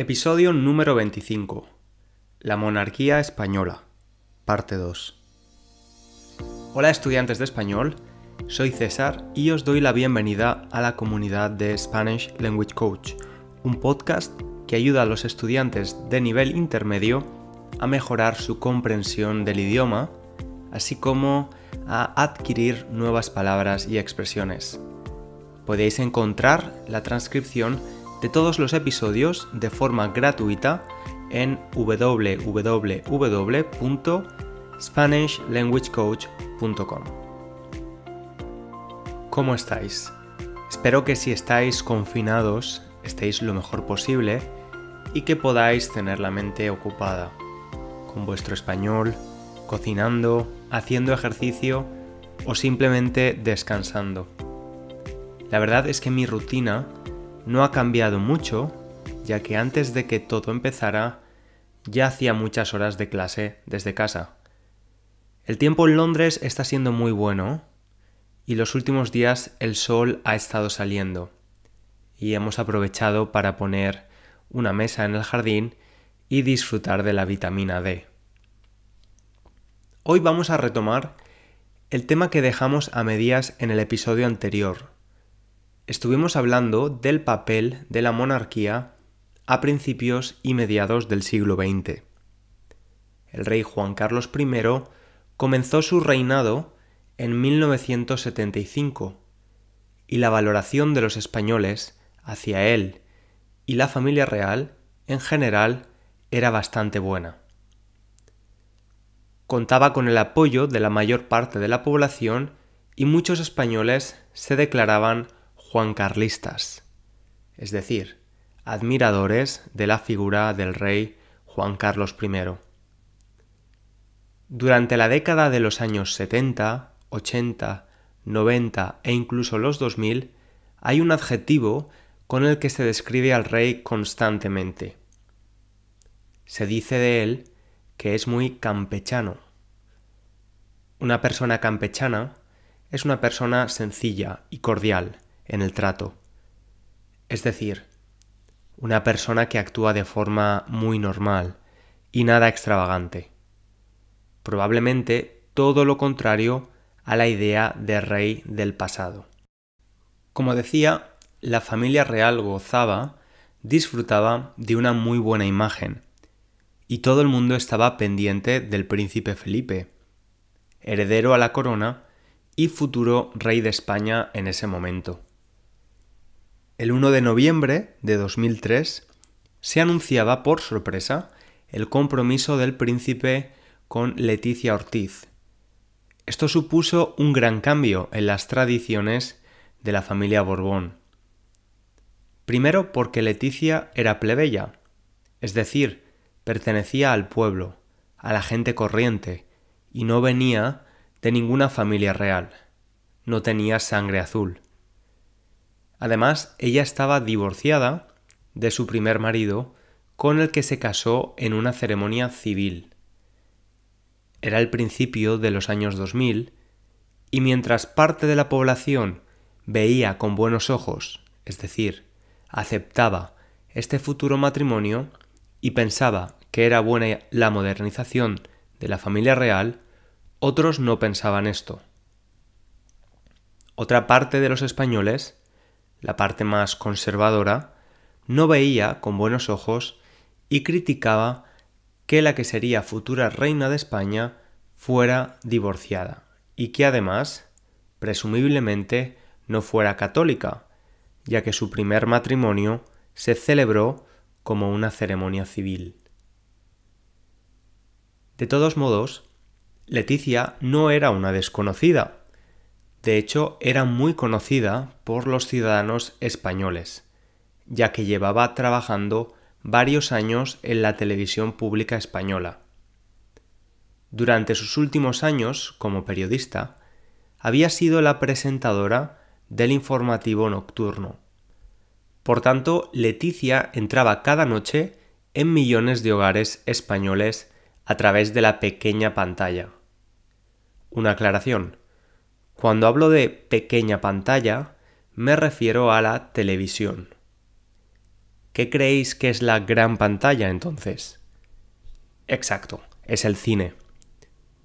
Episodio número 25. La monarquía española. Parte 2. Hola estudiantes de español, soy César y os doy la bienvenida a la comunidad de Spanish Language Coach, un podcast que ayuda a los estudiantes de nivel intermedio a mejorar su comprensión del idioma, así como a adquirir nuevas palabras y expresiones. Podéis encontrar la transcripción de todos los episodios de forma gratuita en www.spanishlanguagecoach.com. ¿Cómo estáis? Espero que si estáis confinados estéis lo mejor posible y que podáis tener la mente ocupada con vuestro español, cocinando, haciendo ejercicio o simplemente descansando. La verdad es que mi rutina no ha cambiado mucho, ya que antes de que todo empezara, ya hacía muchas horas de clase desde casa. El tiempo en Londres está siendo muy bueno y los últimos días el sol ha estado saliendo y hemos aprovechado para poner una mesa en el jardín y disfrutar de la vitamina D. Hoy vamos a retomar el tema que dejamos a medias en el episodio anterior, Estuvimos hablando del papel de la monarquía a principios y mediados del siglo XX. El rey Juan Carlos I comenzó su reinado en 1975 y la valoración de los españoles hacia él y la familia real en general era bastante buena. Contaba con el apoyo de la mayor parte de la población y muchos españoles se declaraban juancarlistas, es decir, admiradores de la figura del rey Juan Carlos I. Durante la década de los años 70, 80, 90 e incluso los 2000, hay un adjetivo con el que se describe al rey constantemente. Se dice de él que es muy campechano. Una persona campechana es una persona sencilla y cordial, en el trato. Es decir, una persona que actúa de forma muy normal y nada extravagante. Probablemente todo lo contrario a la idea de rey del pasado. Como decía, la familia real gozaba, disfrutaba de una muy buena imagen, y todo el mundo estaba pendiente del príncipe Felipe, heredero a la corona y futuro rey de España en ese momento. El 1 de noviembre de 2003 se anunciaba por sorpresa el compromiso del príncipe con Leticia Ortiz. Esto supuso un gran cambio en las tradiciones de la familia Borbón. Primero porque Leticia era plebeya, es decir, pertenecía al pueblo, a la gente corriente, y no venía de ninguna familia real. No tenía sangre azul. Además, ella estaba divorciada de su primer marido, con el que se casó en una ceremonia civil. Era el principio de los años 2000, y mientras parte de la población veía con buenos ojos, es decir, aceptaba este futuro matrimonio y pensaba que era buena la modernización de la familia real, otros no pensaban esto. Otra parte de los españoles la parte más conservadora, no veía con buenos ojos y criticaba que la que sería futura reina de España fuera divorciada y que además, presumiblemente, no fuera católica, ya que su primer matrimonio se celebró como una ceremonia civil. De todos modos, Leticia no era una desconocida, de hecho, era muy conocida por los ciudadanos españoles, ya que llevaba trabajando varios años en la televisión pública española. Durante sus últimos años como periodista, había sido la presentadora del informativo nocturno. Por tanto, Leticia entraba cada noche en millones de hogares españoles a través de la pequeña pantalla. Una aclaración. Cuando hablo de pequeña pantalla, me refiero a la televisión. ¿Qué creéis que es la gran pantalla entonces? Exacto, es el cine.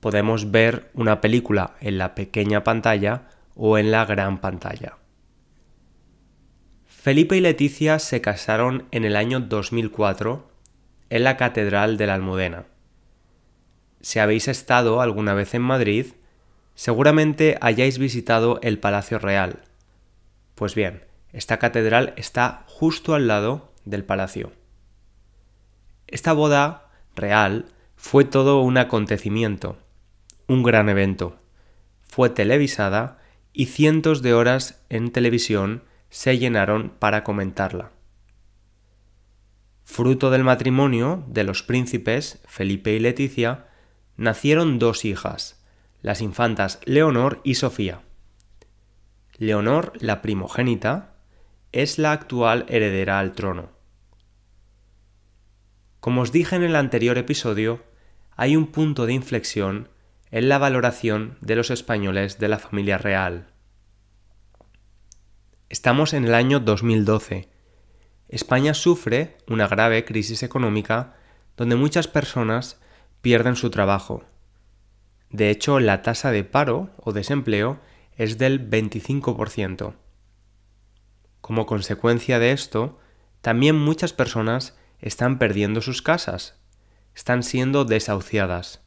Podemos ver una película en la pequeña pantalla o en la gran pantalla. Felipe y Leticia se casaron en el año 2004 en la Catedral de la Almudena. Si habéis estado alguna vez en Madrid, Seguramente hayáis visitado el Palacio Real. Pues bien, esta catedral está justo al lado del palacio. Esta boda real fue todo un acontecimiento, un gran evento. Fue televisada y cientos de horas en televisión se llenaron para comentarla. Fruto del matrimonio de los príncipes Felipe y Leticia, nacieron dos hijas, las infantas Leonor y Sofía. Leonor, la primogénita, es la actual heredera al trono. Como os dije en el anterior episodio, hay un punto de inflexión en la valoración de los españoles de la familia real. Estamos en el año 2012. España sufre una grave crisis económica donde muchas personas pierden su trabajo. De hecho, la tasa de paro o desempleo es del 25%. Como consecuencia de esto, también muchas personas están perdiendo sus casas, están siendo desahuciadas.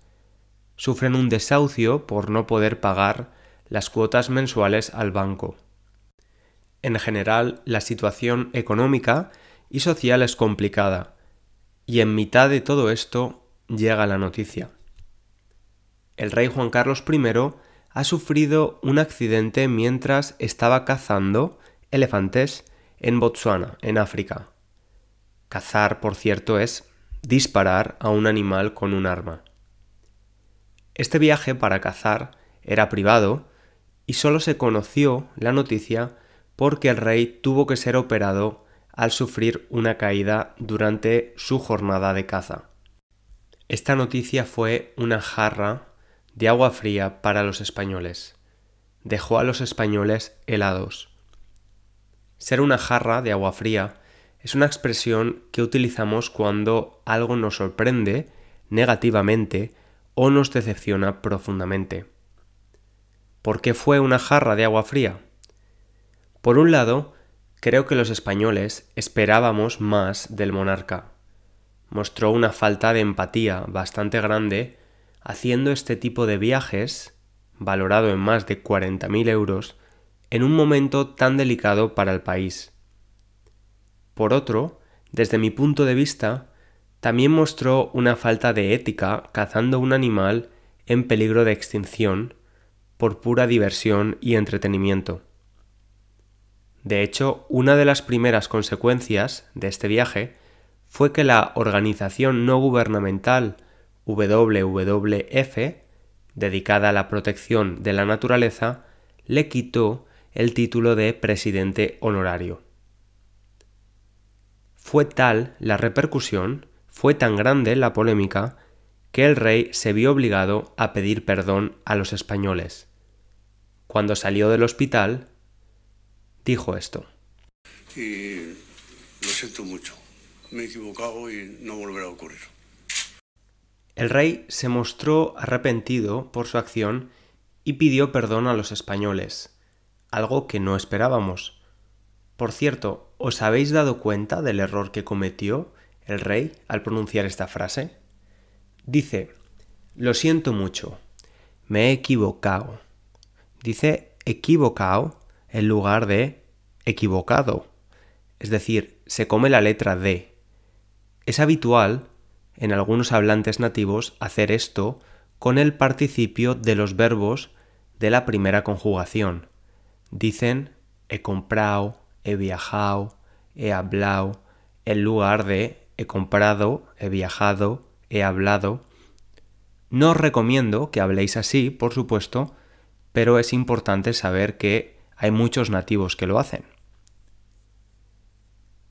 Sufren un desahucio por no poder pagar las cuotas mensuales al banco. En general, la situación económica y social es complicada, y en mitad de todo esto llega la noticia el rey Juan Carlos I ha sufrido un accidente mientras estaba cazando elefantes en Botsuana, en África. Cazar, por cierto, es disparar a un animal con un arma. Este viaje para cazar era privado y solo se conoció la noticia porque el rey tuvo que ser operado al sufrir una caída durante su jornada de caza. Esta noticia fue una jarra de agua fría para los españoles. Dejó a los españoles helados. Ser una jarra de agua fría es una expresión que utilizamos cuando algo nos sorprende negativamente o nos decepciona profundamente. ¿Por qué fue una jarra de agua fría? Por un lado, creo que los españoles esperábamos más del monarca. Mostró una falta de empatía bastante grande haciendo este tipo de viajes, valorado en más de 40.000 euros, en un momento tan delicado para el país. Por otro, desde mi punto de vista, también mostró una falta de ética cazando un animal en peligro de extinción por pura diversión y entretenimiento. De hecho, una de las primeras consecuencias de este viaje fue que la organización no gubernamental WWF, dedicada a la protección de la naturaleza, le quitó el título de presidente honorario. Fue tal la repercusión, fue tan grande la polémica, que el rey se vio obligado a pedir perdón a los españoles. Cuando salió del hospital, dijo esto. lo siento mucho, me he equivocado y no volverá a ocurrir. El rey se mostró arrepentido por su acción y pidió perdón a los españoles, algo que no esperábamos. Por cierto, ¿os habéis dado cuenta del error que cometió el rey al pronunciar esta frase? Dice, lo siento mucho, me he equivocado. Dice equivocado en lugar de equivocado, es decir, se come la letra D. Es habitual en algunos hablantes nativos hacer esto con el participio de los verbos de la primera conjugación. Dicen he comprado, he viajado, he hablado, en lugar de he comprado, he viajado, he hablado. No os recomiendo que habléis así, por supuesto, pero es importante saber que hay muchos nativos que lo hacen.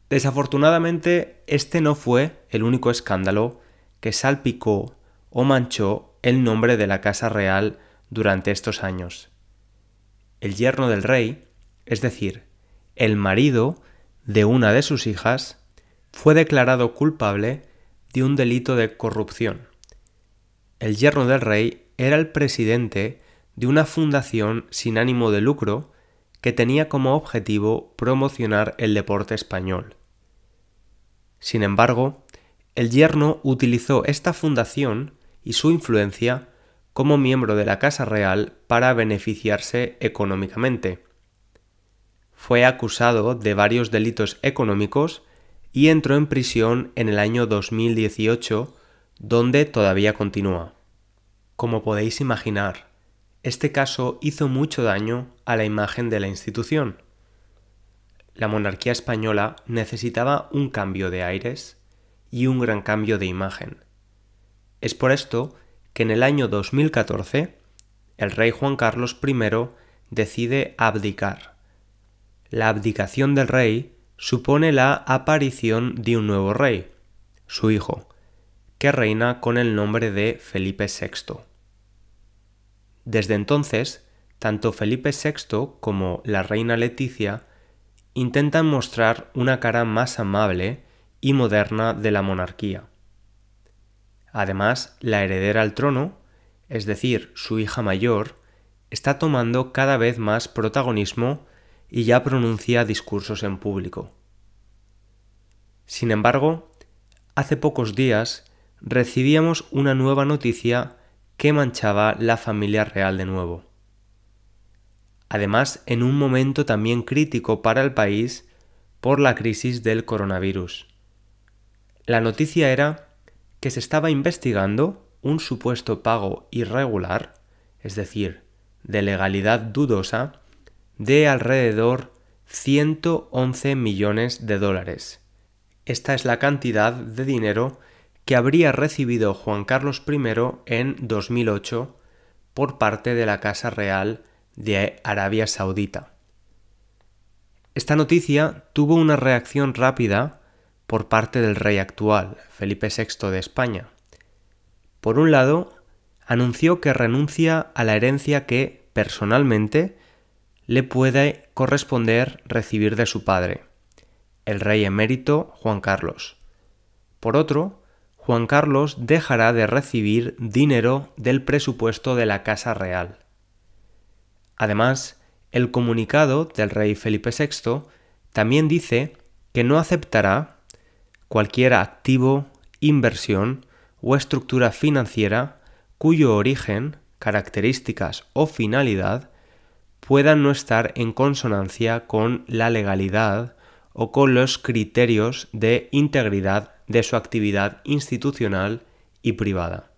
Desafortunadamente, este no fue el único escándalo que salpicó o manchó el nombre de la Casa Real durante estos años. El yerno del rey, es decir, el marido de una de sus hijas, fue declarado culpable de un delito de corrupción. El yerno del rey era el presidente de una fundación sin ánimo de lucro que tenía como objetivo promocionar el deporte español. Sin embargo, el yerno utilizó esta fundación y su influencia como miembro de la Casa Real para beneficiarse económicamente. Fue acusado de varios delitos económicos y entró en prisión en el año 2018, donde todavía continúa. Como podéis imaginar, este caso hizo mucho daño a la imagen de la institución la monarquía española necesitaba un cambio de aires y un gran cambio de imagen. Es por esto que en el año 2014 el rey Juan Carlos I decide abdicar. La abdicación del rey supone la aparición de un nuevo rey, su hijo, que reina con el nombre de Felipe VI. Desde entonces, tanto Felipe VI como la reina Leticia intentan mostrar una cara más amable y moderna de la monarquía. Además, la heredera al trono, es decir, su hija mayor, está tomando cada vez más protagonismo y ya pronuncia discursos en público. Sin embargo, hace pocos días recibíamos una nueva noticia que manchaba la familia real de nuevo además en un momento también crítico para el país por la crisis del coronavirus. La noticia era que se estaba investigando un supuesto pago irregular, es decir, de legalidad dudosa, de alrededor 111 millones de dólares. Esta es la cantidad de dinero que habría recibido Juan Carlos I en 2008 por parte de la Casa Real de Arabia Saudita. Esta noticia tuvo una reacción rápida por parte del rey actual, Felipe VI de España. Por un lado, anunció que renuncia a la herencia que, personalmente, le puede corresponder recibir de su padre, el rey emérito Juan Carlos. Por otro, Juan Carlos dejará de recibir dinero del presupuesto de la Casa Real. Además, el comunicado del rey Felipe VI también dice que no aceptará cualquier activo, inversión o estructura financiera cuyo origen, características o finalidad puedan no estar en consonancia con la legalidad o con los criterios de integridad de su actividad institucional y privada.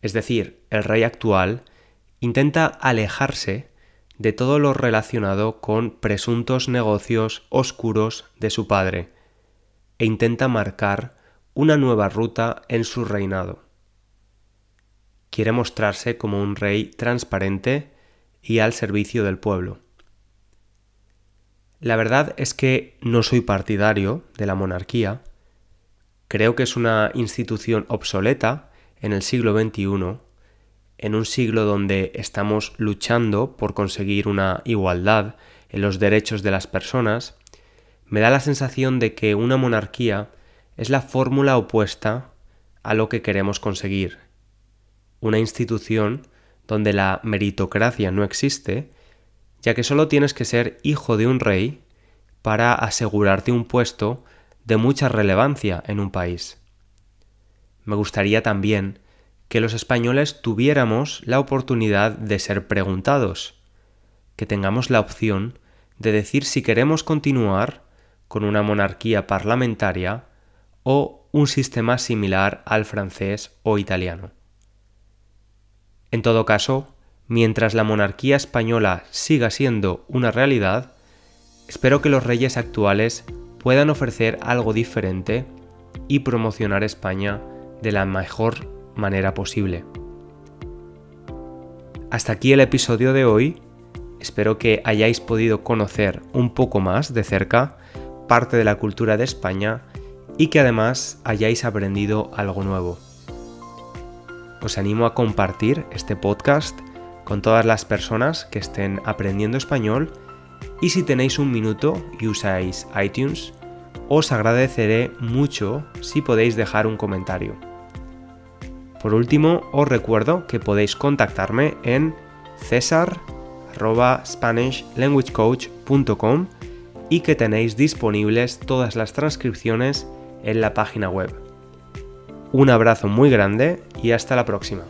Es decir, el rey actual intenta alejarse de todo lo relacionado con presuntos negocios oscuros de su padre e intenta marcar una nueva ruta en su reinado. Quiere mostrarse como un rey transparente y al servicio del pueblo. La verdad es que no soy partidario de la monarquía. Creo que es una institución obsoleta en el siglo XXI en un siglo donde estamos luchando por conseguir una igualdad en los derechos de las personas, me da la sensación de que una monarquía es la fórmula opuesta a lo que queremos conseguir. Una institución donde la meritocracia no existe, ya que solo tienes que ser hijo de un rey para asegurarte un puesto de mucha relevancia en un país. Me gustaría también que los españoles tuviéramos la oportunidad de ser preguntados, que tengamos la opción de decir si queremos continuar con una monarquía parlamentaria o un sistema similar al francés o italiano. En todo caso, mientras la monarquía española siga siendo una realidad, espero que los reyes actuales puedan ofrecer algo diferente y promocionar España de la mejor manera posible. Hasta aquí el episodio de hoy. Espero que hayáis podido conocer un poco más de cerca parte de la cultura de España y que además hayáis aprendido algo nuevo. Os animo a compartir este podcast con todas las personas que estén aprendiendo español y si tenéis un minuto y usáis iTunes, os agradeceré mucho si podéis dejar un comentario. Por último, os recuerdo que podéis contactarme en cesar.spanishlanguagecoach.com y que tenéis disponibles todas las transcripciones en la página web. Un abrazo muy grande y hasta la próxima.